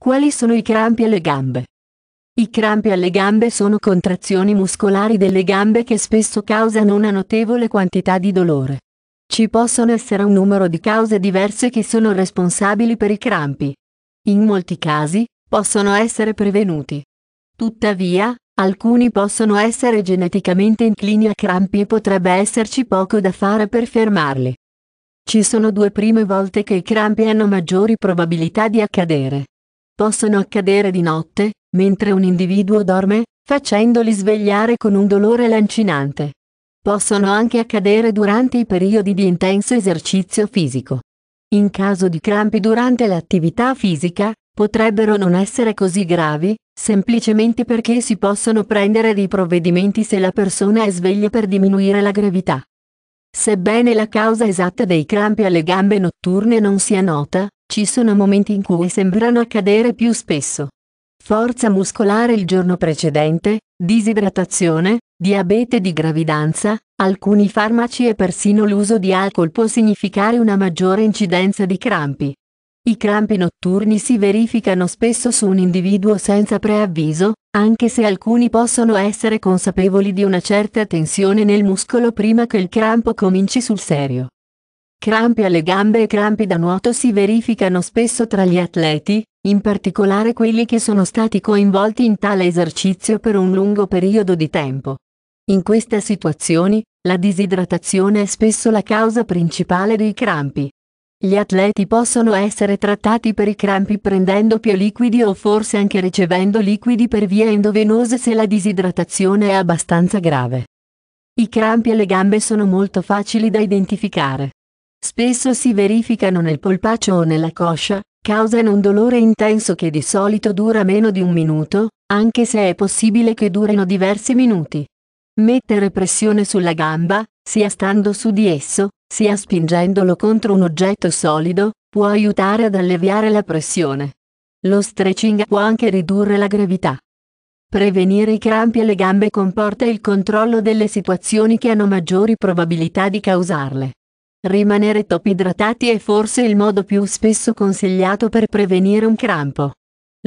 Quali sono i crampi alle gambe? I crampi alle gambe sono contrazioni muscolari delle gambe che spesso causano una notevole quantità di dolore. Ci possono essere un numero di cause diverse che sono responsabili per i crampi. In molti casi, possono essere prevenuti. Tuttavia, alcuni possono essere geneticamente inclini a crampi e potrebbe esserci poco da fare per fermarli. Ci sono due prime volte che i crampi hanno maggiori probabilità di accadere possono accadere di notte, mentre un individuo dorme, facendoli svegliare con un dolore lancinante. Possono anche accadere durante i periodi di intenso esercizio fisico. In caso di crampi durante l'attività fisica, potrebbero non essere così gravi, semplicemente perché si possono prendere dei provvedimenti se la persona è sveglia per diminuire la gravità. Sebbene la causa esatta dei crampi alle gambe notturne non sia nota, ci sono momenti in cui sembrano accadere più spesso. Forza muscolare il giorno precedente, disidratazione, diabete di gravidanza, alcuni farmaci e persino l'uso di alcol può significare una maggiore incidenza di crampi. I crampi notturni si verificano spesso su un individuo senza preavviso, anche se alcuni possono essere consapevoli di una certa tensione nel muscolo prima che il crampo cominci sul serio. Crampi alle gambe e crampi da nuoto si verificano spesso tra gli atleti, in particolare quelli che sono stati coinvolti in tale esercizio per un lungo periodo di tempo. In queste situazioni, la disidratazione è spesso la causa principale dei crampi. Gli atleti possono essere trattati per i crampi prendendo più liquidi o forse anche ricevendo liquidi per via endovenosa se la disidratazione è abbastanza grave. I crampi alle gambe sono molto facili da identificare spesso si verificano nel polpaccio o nella coscia, causano un dolore intenso che di solito dura meno di un minuto, anche se è possibile che durino diversi minuti. Mettere pressione sulla gamba, sia stando su di esso, sia spingendolo contro un oggetto solido, può aiutare ad alleviare la pressione. Lo stretching può anche ridurre la gravità. Prevenire i crampi alle gambe comporta il controllo delle situazioni che hanno maggiori probabilità di causarle. Rimanere top idratati è forse il modo più spesso consigliato per prevenire un crampo.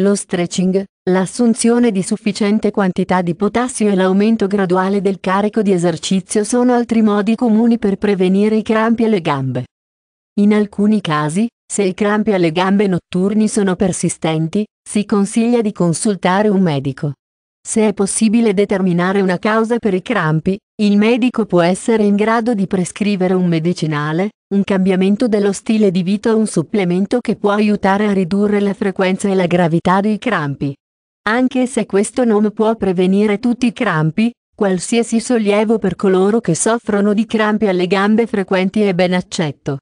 Lo stretching, l'assunzione di sufficiente quantità di potassio e l'aumento graduale del carico di esercizio sono altri modi comuni per prevenire i crampi alle gambe. In alcuni casi, se i crampi alle gambe notturni sono persistenti, si consiglia di consultare un medico. Se è possibile determinare una causa per i crampi, il medico può essere in grado di prescrivere un medicinale, un cambiamento dello stile di vita o un supplemento che può aiutare a ridurre la frequenza e la gravità dei crampi. Anche se questo non può prevenire tutti i crampi, qualsiasi sollievo per coloro che soffrono di crampi alle gambe frequenti è ben accetto.